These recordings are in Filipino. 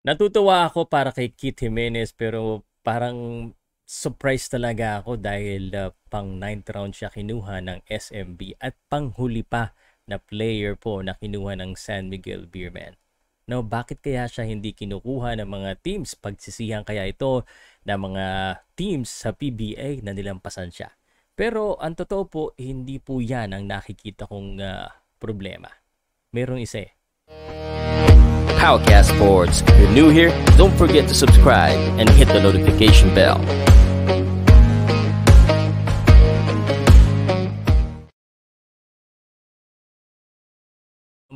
Natutuwa ako para kay Kit Jimenez pero parang surprise talaga ako dahil uh, pang 9th round siya kinuha ng SMB at panghuli pa na player po na kinuha ng San Miguel Beerman. No, bakit kaya siya hindi kinukuha ng mga teams? Pagsisihan kaya ito ng mga teams sa PBA na nilampasan siya. Pero ang totoo po, hindi po yan ang nakikita kong uh, problema. Merong isa eh Powercast Sports. If you're new here, don't forget to subscribe and hit the notification bell.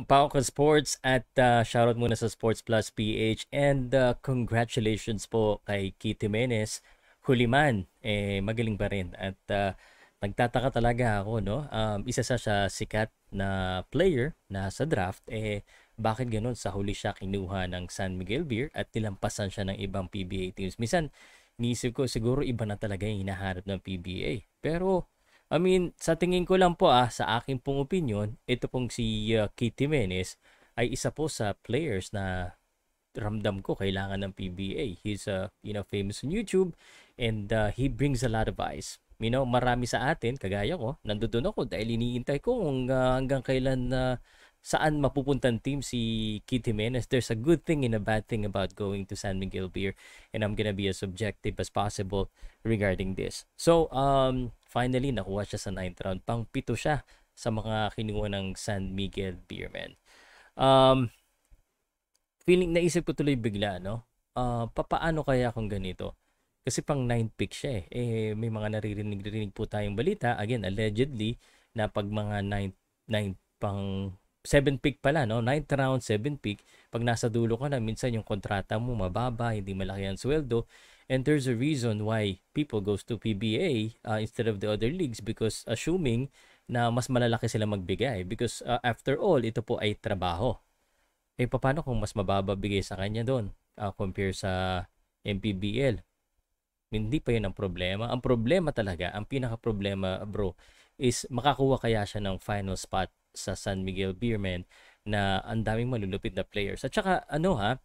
Paoko Sports at uh, shoutout muna sa Sports Plus PH and uh, congratulations po kay Kitty Menes. Huli man, eh, magaling pa rin at uh, nagtataka talaga ako no. Um, isa sa siya sikat na player na sa draft eh bakit ganun? Sa huli siya kinuha ng San Miguel Beer at nilampasan siya ng ibang PBA teams. Minsan, niisip ko siguro iba na talaga yung hinaharap ng PBA. Pero, I mean, sa tingin ko lang po ah, sa aking pong opinion, ito pong si uh, Kitty Menes ay isa po sa players na ramdam ko kailangan ng PBA. He's a, you know famous on YouTube and uh, he brings a lot of eyes. You know, marami sa atin, kagaya ko, nandoon ako dahil iniintay ko kung uh, hanggang kailan na uh, saan mapupuntan team si Kit Jimenez. There's a good thing and a bad thing about going to San Miguel Beer and I'm gonna be as objective as possible regarding this. So, um, finally, nakuha siya sa 9th round. Pang pito siya sa mga kinuha ng San Miguel Beer, Beerman. Um, feeling, naisip ko tuloy bigla, no? Uh, ah, papaano kaya kung ganito? Kasi pang 9 th pick siya eh. eh may mga naririnig-rinig po tayong balita. Again, allegedly, na pag mga 9, th 9 th pang 7 pick pala, no? 9th round, 7 pick. Pag nasa dulo ka na, minsan yung kontrata mo mababa, hindi malaki ang sweldo. And there's a reason why people goes to PBA uh, instead of the other leagues because assuming na mas malalaki sila magbigay. Because uh, after all, ito po ay trabaho. Eh, paano kung mas mababa bigay sa kanya doon uh, compare sa MPBL? Hindi pa yun ang problema. Ang problema talaga, ang pinaka-problema, bro, is makakuha kaya siya ng final spot sa San Miguel Beermen na ang daming malulupit na players. At saka ano ha,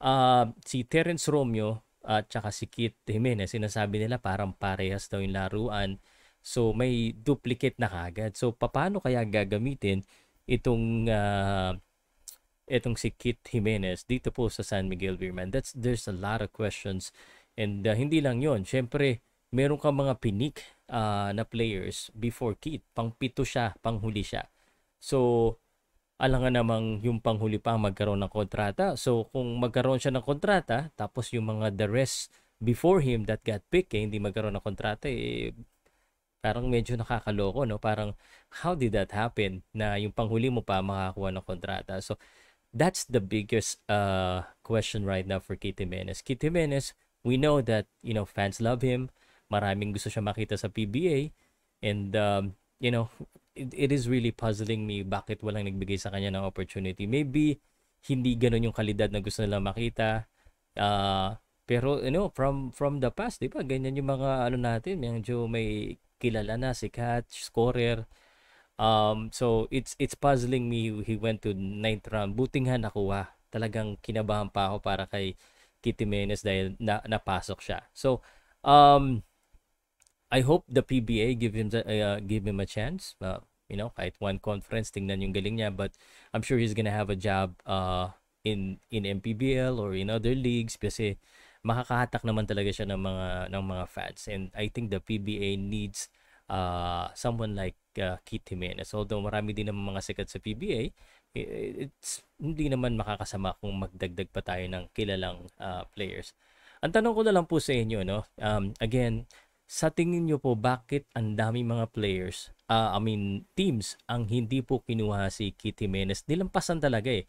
uh, si Terence Romeo at saka si Kit Jimenez, sinasabi nila parang parehas daw yung laruan. So may duplicate na kagad. So paano kaya gagamitin itong uh, itong si Kit Jimenez dito po sa San Miguel Beerman? That's there's a lot of questions and uh, hindi lang 'yon. Syempre, meron kang mga pinik uh, na players before Kit. Pangpito siya, panghuli siya. So, alam nga namang yung panghuli pa magkaroon ng kontrata. So, kung magkaroon siya ng kontrata, tapos yung mga the rest before him that got picked, eh, hindi magkaroon ng kontrata, eh, parang medyo nakakaloko, no? Parang, how did that happen na yung panghuli mo pa makakuha ng kontrata? So, that's the biggest uh, question right now for Kitty Menes. Kitty Menes, we know that, you know, fans love him. Maraming gusto siya makita sa PBA. And, um, you know, it, it is really puzzling me bakit walang nagbigay sa kanya ng opportunity. Maybe hindi ganun yung kalidad na gusto nila makita. Uh, pero you know, from from the past, 'di ba? Ganyan yung mga ano natin, medyo may kilala na si Catch scorer. Um, so it's it's puzzling me he went to ninth round. Buti nakuha. Talagang kinabahan pa ako para kay Kitty Menes dahil na, napasok siya. So um I hope the PBA give him the, uh, give him a chance. Uh, you know, kahit one conference, tingnan yung galing niya. But I'm sure he's gonna have a job uh, in in MPBL or in other leagues kasi makakahatak naman talaga siya ng mga ng mga fans and I think the PBA needs uh someone like uh, Kit Jimenez although marami din naman mga sikat sa PBA it's hindi naman makakasama kung magdagdag pa tayo ng kilalang uh, players ang tanong ko na lang po sa inyo no um again sa tingin nyo po, bakit ang dami mga players, uh, I mean teams, ang hindi po kinuha si Kitty Jimenez? Nilampasan talaga eh.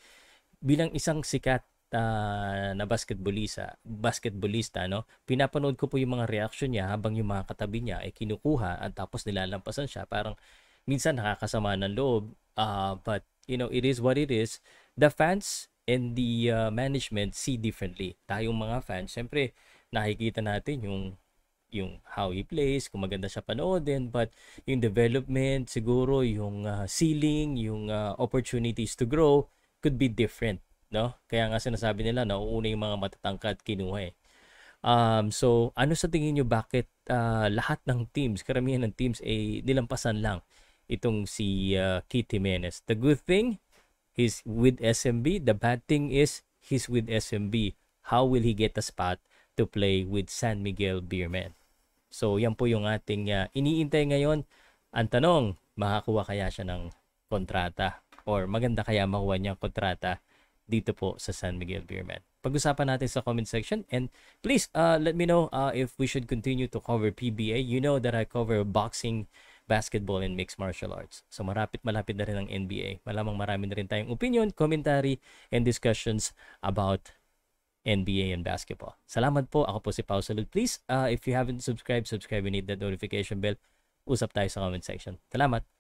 Bilang isang sikat uh, na basketballista, basketballista no. Pinapanood ko po yung mga reaction niya habang yung mga katabi niya ay kinukuha at tapos nilalampasan siya. Parang minsan nakakasama ng loob, uh, but you know, it is what it is. The fans and the uh, management see differently. Tayong mga fans, syempre nakikita natin yung yung how he plays, kung maganda siya panoodin, but yung development, siguro yung uh, ceiling, yung uh, opportunities to grow could be different, no? Kaya nga sinasabi nila, nauuna yung mga matatangkad kinuha eh. Um, so, ano sa tingin nyo bakit uh, lahat ng teams, karamihan ng teams, ay eh, nilampasan lang itong si uh, Keith Jimenez? The good thing, he's with SMB. The bad thing is, he's with SMB. How will he get a spot to play with San Miguel Beerman? So yan po yung ating uh, iniintay ngayon. Ang tanong, makakuha kaya siya ng kontrata or maganda kaya makuha niya ang kontrata dito po sa San Miguel Beerman. Pag-usapan natin sa comment section and please uh, let me know uh, if we should continue to cover PBA. You know that I cover boxing, basketball, and mixed martial arts. So marapit-malapit na rin ang NBA. Malamang marami na rin tayong opinion, commentary, and discussions about NBA and basketball. Salamat po. Ako po si Pao Salud. Please, uh, if you haven't subscribed, subscribe You need that notification bell. Usap tayo sa comment section. Salamat.